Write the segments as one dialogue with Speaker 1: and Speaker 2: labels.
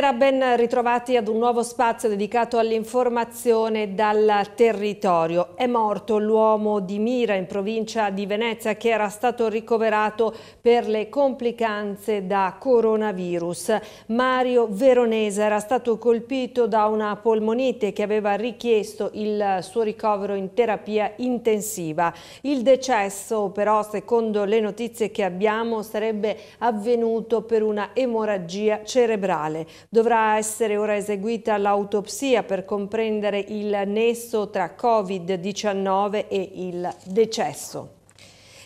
Speaker 1: Buonasera, ben ritrovati ad un nuovo spazio dedicato all'informazione dal territorio. È morto l'uomo di Mira in provincia di Venezia che era stato ricoverato per le complicanze da coronavirus. Mario Veronese era stato colpito da una polmonite che aveva richiesto il suo ricovero in terapia intensiva. Il decesso però, secondo le notizie che abbiamo, sarebbe avvenuto per una emorragia cerebrale. Dovrà essere ora eseguita l'autopsia per comprendere il nesso tra Covid-19 e il decesso.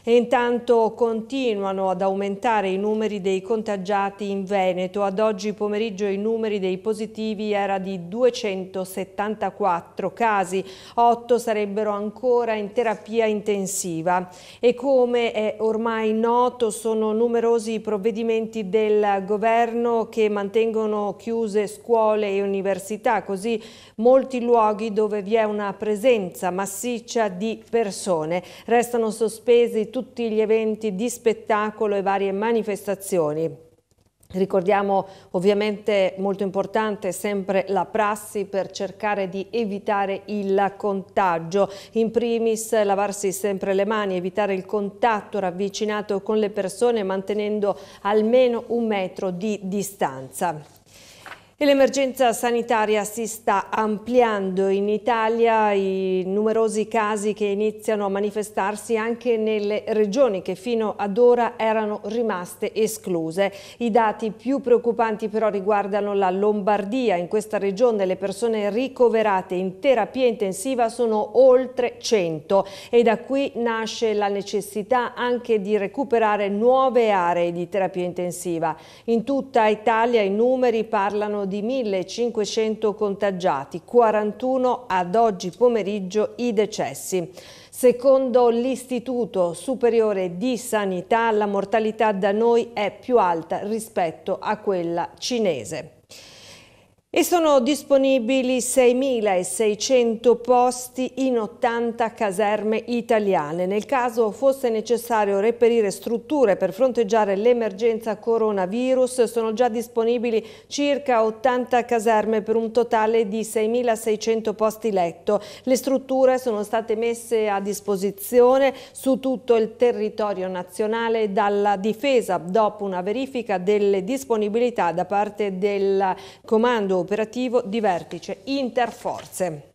Speaker 1: E intanto continuano ad aumentare i numeri dei contagiati in Veneto. Ad oggi pomeriggio i numeri dei positivi era di 274 casi, 8 sarebbero ancora in terapia intensiva. E come è ormai noto sono numerosi i provvedimenti del governo che mantengono chiuse scuole e università, così molti luoghi dove vi è una presenza massiccia di persone. Restano sospesi tutti gli eventi di spettacolo e varie manifestazioni. Ricordiamo ovviamente molto importante sempre la prassi per cercare di evitare il contagio. In primis lavarsi sempre le mani, evitare il contatto ravvicinato con le persone mantenendo almeno un metro di distanza l'emergenza sanitaria si sta ampliando in Italia, i numerosi casi che iniziano a manifestarsi anche nelle regioni che fino ad ora erano rimaste escluse. I dati più preoccupanti però riguardano la Lombardia, in questa regione le persone ricoverate in terapia intensiva sono oltre 100 e da qui nasce la necessità anche di recuperare nuove aree di terapia intensiva. In tutta Italia i numeri parlano di di 1.500 contagiati, 41 ad oggi pomeriggio i decessi. Secondo l'Istituto Superiore di Sanità la mortalità da noi è più alta rispetto a quella cinese. E sono disponibili 6.600 posti in 80 caserme italiane. Nel caso fosse necessario reperire strutture per fronteggiare l'emergenza coronavirus, sono già disponibili circa 80 caserme per un totale di 6.600 posti letto. Le strutture sono state messe a disposizione su tutto il territorio nazionale dalla difesa dopo una verifica delle disponibilità da parte del comando operativo di vertice interforze.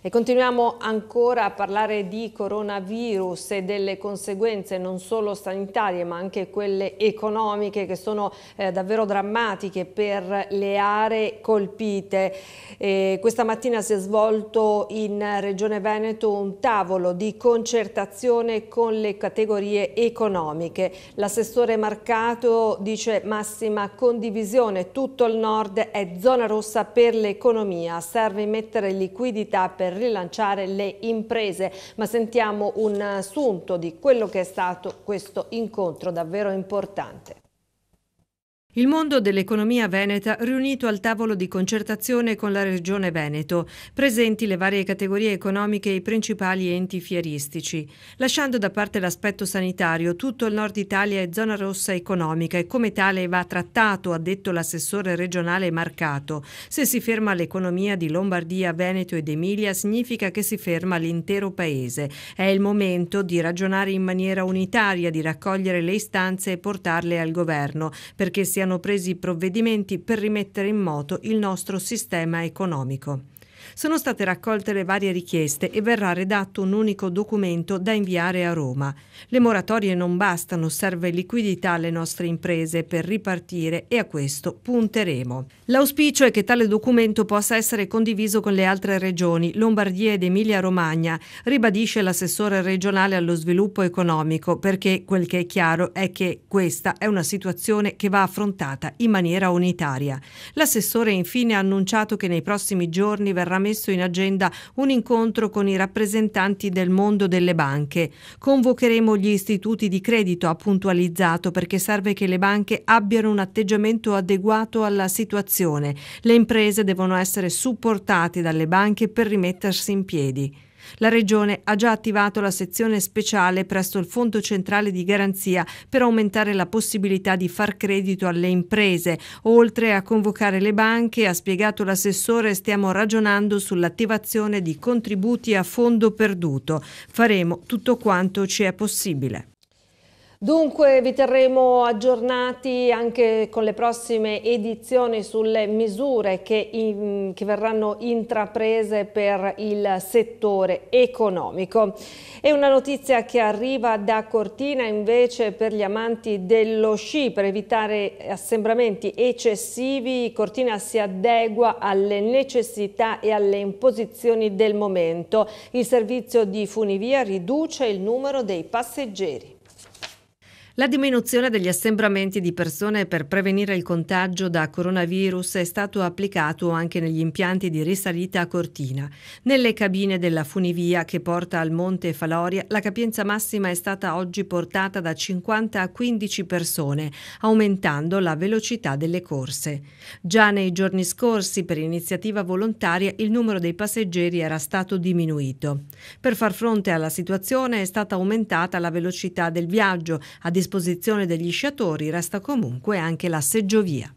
Speaker 1: E continuiamo ancora a parlare di coronavirus e delle conseguenze non solo sanitarie ma anche quelle economiche che sono eh, davvero drammatiche per le aree colpite. E questa mattina si è svolto in Regione Veneto un tavolo di concertazione con le categorie economiche. L'assessore Marcato dice massima condivisione, tutto il nord è zona rossa per l'economia, serve mettere liquidità per rilanciare le imprese, ma sentiamo un assunto di quello che è stato questo incontro davvero importante. Il mondo dell'economia veneta riunito al tavolo di concertazione con la Regione Veneto, presenti le varie categorie economiche e i principali enti fieristici. Lasciando da parte l'aspetto sanitario, tutto il nord Italia è zona rossa economica e come tale va trattato, ha detto l'assessore regionale Marcato. Se si ferma l'economia di Lombardia, Veneto ed Emilia significa che si ferma l'intero paese. È il momento di ragionare in maniera unitaria, di raccogliere le istanze e portarle al governo, perché siano siano presi provvedimenti per rimettere in moto il nostro sistema economico. Sono state raccolte le varie richieste e verrà redatto un unico documento da inviare a Roma. Le moratorie non bastano, serve liquidità alle nostre imprese per ripartire e a questo punteremo. L'auspicio è che tale documento possa essere condiviso con le altre regioni, Lombardia ed Emilia-Romagna, ribadisce l'assessore regionale allo sviluppo economico, perché quel che è chiaro è che questa è una situazione che va affrontata in maniera unitaria. L'assessore infine ha annunciato che nei prossimi giorni verrà messo in agenda un incontro con i rappresentanti del mondo delle banche. Convocheremo gli istituti di credito, ha puntualizzato, perché serve che le banche abbiano un atteggiamento adeguato alla situazione. Le imprese devono essere supportate dalle banche per rimettersi in piedi. La Regione ha già attivato la sezione speciale presso il Fondo Centrale di Garanzia per aumentare la possibilità di far credito alle imprese. Oltre a convocare le banche, ha spiegato l'assessore, stiamo ragionando sull'attivazione di contributi a fondo perduto. Faremo tutto quanto ci è possibile. Dunque vi terremo aggiornati anche con le prossime edizioni sulle misure che, in, che, verranno intraprese per il settore economico. E una notizia che arriva da Cortina invece per gli amanti dello sci, per evitare assembramenti eccessivi, Cortina si adegua alle necessità e alle imposizioni del momento. Il servizio di funivia riduce il numero dei passeggeri. La diminuzione degli assembramenti di persone per prevenire il contagio da coronavirus è stato applicato anche negli impianti di risalita a Cortina. Nelle cabine della funivia che porta al Monte Faloria la capienza massima è stata oggi portata da 50 a 15 persone, aumentando la velocità delle corse. Già nei giorni scorsi, per iniziativa volontaria, il numero dei passeggeri era stato diminuito. Per far fronte alla situazione è stata aumentata la velocità del viaggio, a disposizione disposizione degli sciatori resta comunque anche la seggiovia.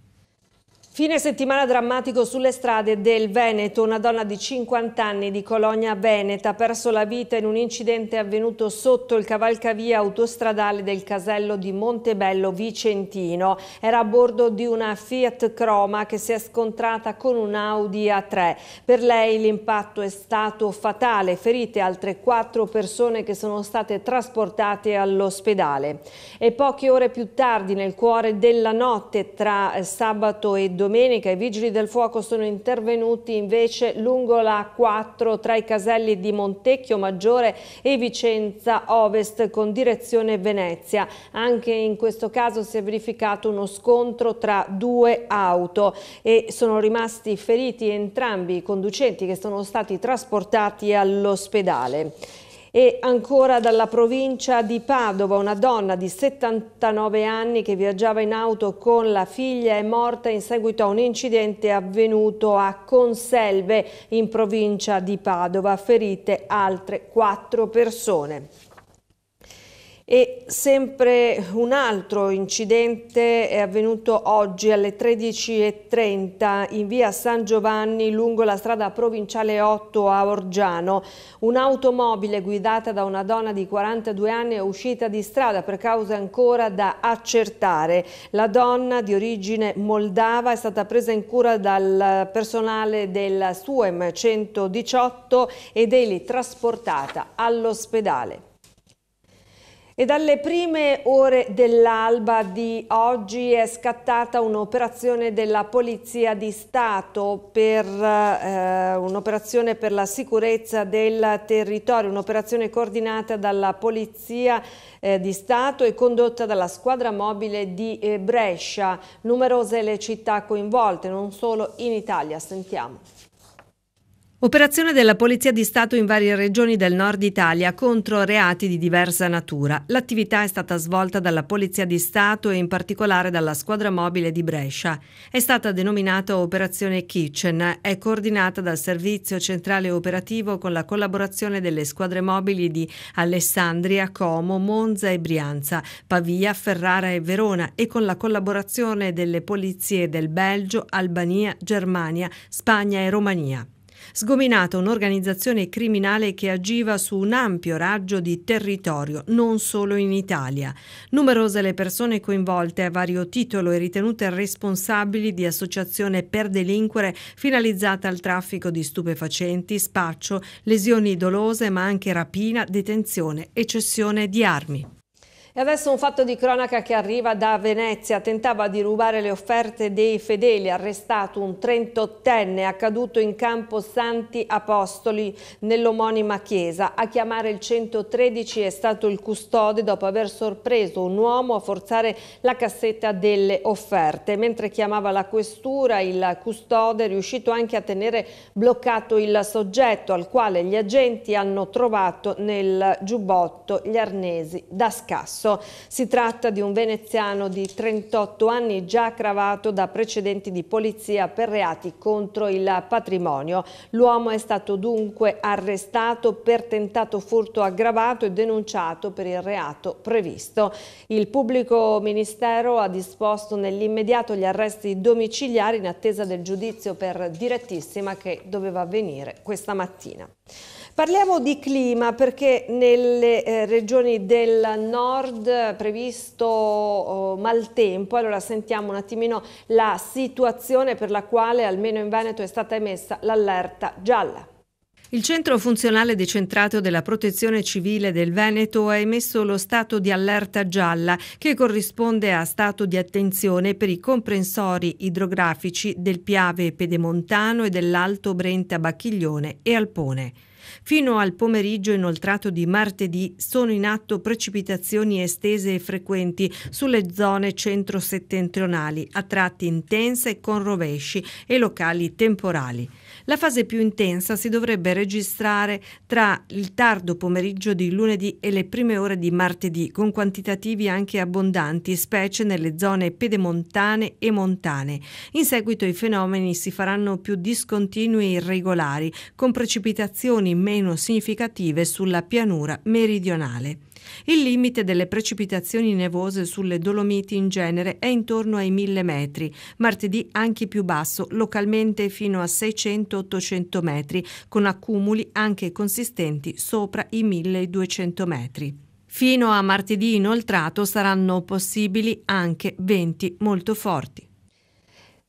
Speaker 1: Fine settimana drammatico sulle strade del Veneto. Una donna di 50 anni di Colonia Veneta ha perso la vita in un incidente avvenuto sotto il cavalcavia autostradale del casello di Montebello Vicentino. Era a bordo di una Fiat Croma che si è scontrata con un Audi A3. Per lei l'impatto è stato fatale, ferite altre quattro persone che sono state trasportate all'ospedale. E poche ore più tardi, nel cuore della notte, tra eh, sabato e domenica, domenica i vigili del fuoco sono intervenuti invece lungo la 4 tra i caselli di Montecchio Maggiore e Vicenza Ovest con direzione Venezia. Anche in questo caso si è verificato uno scontro tra due auto e sono rimasti feriti entrambi i conducenti che sono stati trasportati all'ospedale. E ancora dalla provincia di Padova una donna di 79 anni che viaggiava in auto con la figlia è morta in seguito a un incidente avvenuto a Conselve in provincia di Padova, ferite altre quattro persone. E sempre un altro incidente è avvenuto oggi alle 13.30 in via San Giovanni lungo la strada provinciale 8 a Orgiano. Un'automobile guidata da una donna di 42 anni è uscita di strada per cause ancora da accertare. La donna di origine moldava è stata presa in cura dal personale del SUEM 118 ed è lì trasportata all'ospedale. E dalle prime ore dell'alba di oggi è scattata un'operazione della Polizia di Stato per eh, un'operazione per la sicurezza del territorio, un'operazione coordinata dalla Polizia eh, di Stato e condotta dalla squadra mobile di eh, Brescia. Numerose le città coinvolte, non solo in Italia. Sentiamo. Operazione della Polizia di Stato in varie regioni del nord Italia contro reati di diversa natura. L'attività è stata svolta dalla Polizia di Stato e in particolare dalla squadra mobile di Brescia. È stata denominata Operazione Kitchen, è coordinata dal Servizio Centrale Operativo con la collaborazione delle squadre mobili di Alessandria, Como, Monza e Brianza, Pavia, Ferrara e Verona e con la collaborazione delle polizie del Belgio, Albania, Germania, Spagna e Romania sgominata un'organizzazione criminale che agiva su un ampio raggio di territorio, non solo in Italia. Numerose le persone coinvolte a vario titolo e ritenute responsabili di associazione per delinquere finalizzata al traffico di stupefacenti, spaccio, lesioni dolose ma anche rapina, detenzione e cessione di armi. E adesso un fatto di cronaca che arriva da Venezia. Tentava di rubare le offerte dei fedeli, arrestato un 38enne accaduto in campo Santi Apostoli nell'omonima chiesa. A chiamare il 113 è stato il custode dopo aver sorpreso un uomo a forzare la cassetta delle offerte. Mentre chiamava la questura, il custode è riuscito anche a tenere bloccato il soggetto al quale gli agenti hanno trovato nel giubbotto gli arnesi da scasso. Tasso. Si tratta di un veneziano di 38 anni già cravato da precedenti di polizia per reati contro il patrimonio. L'uomo è stato dunque arrestato per tentato furto aggravato e denunciato per il reato previsto. Il pubblico ministero ha disposto nell'immediato gli arresti domiciliari in attesa del giudizio per direttissima che doveva avvenire questa mattina. Parliamo di clima perché nelle eh, regioni del nord è previsto oh, maltempo, allora sentiamo un attimino la situazione per la quale almeno in Veneto è stata emessa l'allerta gialla. Il centro funzionale decentrato della protezione civile del Veneto ha emesso lo stato di allerta gialla che corrisponde a stato di attenzione per i comprensori idrografici del Piave Pedemontano e dell'Alto Brenta Bacchiglione e Alpone. Fino al pomeriggio inoltrato di martedì sono in atto precipitazioni estese e frequenti sulle zone centro-settentrionali, a tratti intense con rovesci e locali temporali. La fase più intensa si dovrebbe registrare tra il tardo pomeriggio di lunedì e le prime ore di martedì, con quantitativi anche abbondanti, specie nelle zone pedemontane e montane. In seguito i fenomeni si faranno più discontinui e irregolari, con precipitazioni meno significative sulla pianura meridionale. Il limite delle precipitazioni nevose sulle Dolomiti in genere è intorno ai 1000 metri, martedì anche più basso, localmente fino a 600-800 metri, con accumuli anche consistenti sopra i 1200 metri. Fino a martedì inoltrato saranno possibili anche venti molto forti.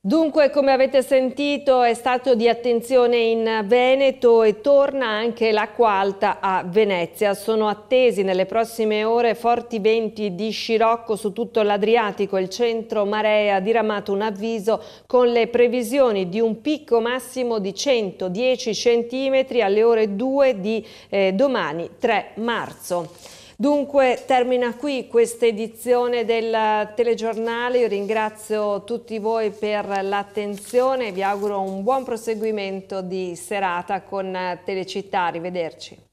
Speaker 1: Dunque, come avete sentito, è stato di attenzione in Veneto e torna anche l'acqua alta a Venezia. Sono attesi nelle prossime ore forti venti di scirocco su tutto l'Adriatico. Il centro marea ha diramato un avviso con le previsioni di un picco massimo di 110 cm alle ore 2 di eh, domani 3 marzo. Dunque termina qui questa edizione del telegiornale, io ringrazio tutti voi per l'attenzione e vi auguro un buon proseguimento di serata con Telecittà, arrivederci.